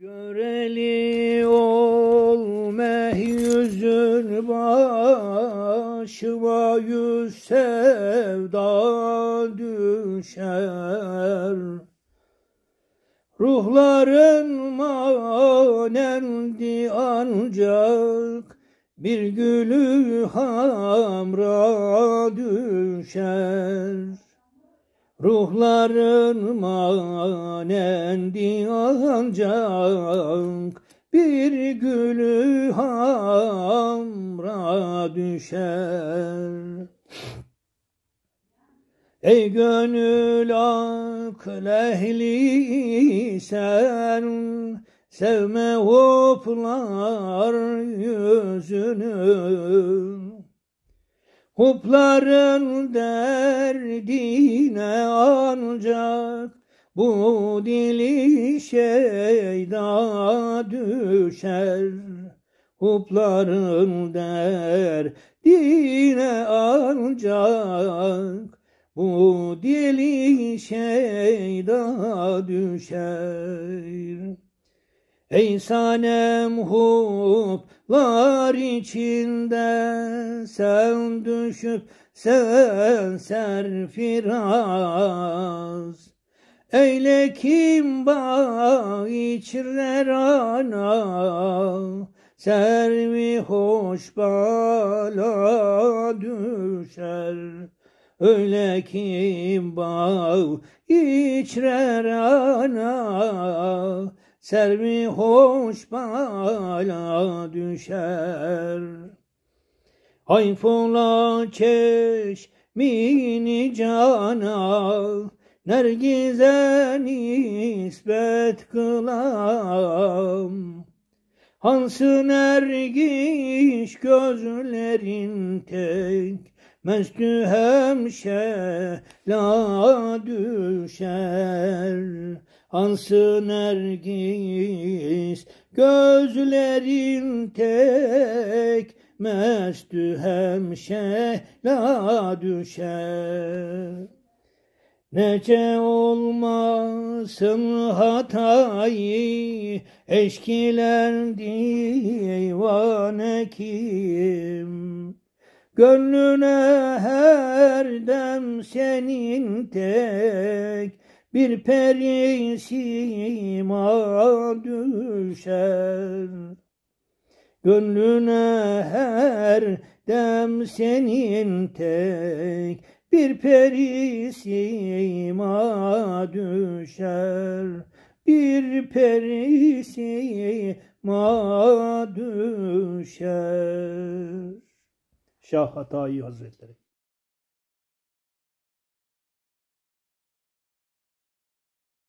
Göreli olmeh yüzün başıma yüz sevda düşer. Ruhların manendi ancak bir gülü hamra düşer. Ruhların manen ancak bir gülü hamra düşer. Ey gönül akıl ehli sen Sevme hoplar yüzünü Hopların derdine ancak bu dili şeyda düşer. Hopların derdine ancak bu dili şeyda düşer. Ey sanem huplar içinde sen düşüp sen serfiraz. Eyle kim bağ içre ana servi hoş bala düşer. Öyle kim bağ içre ana Servi hoş bala düşer. Hayfola çeşmini cana, Nergize nispet kılam. hansı nergiş gözlerin tek, Mestü la düşer. Ansın ergis gözlerin tek Mestü hemşela düşer. Nece olmasın hatayı eşkilendi divane kim? Gönlüne her dem senin tek bir peri sima düşer. Gönlüne her dem senin tek bir peri sima düşer. Bir peri sima düşer. Şah Hatayi Hazretleri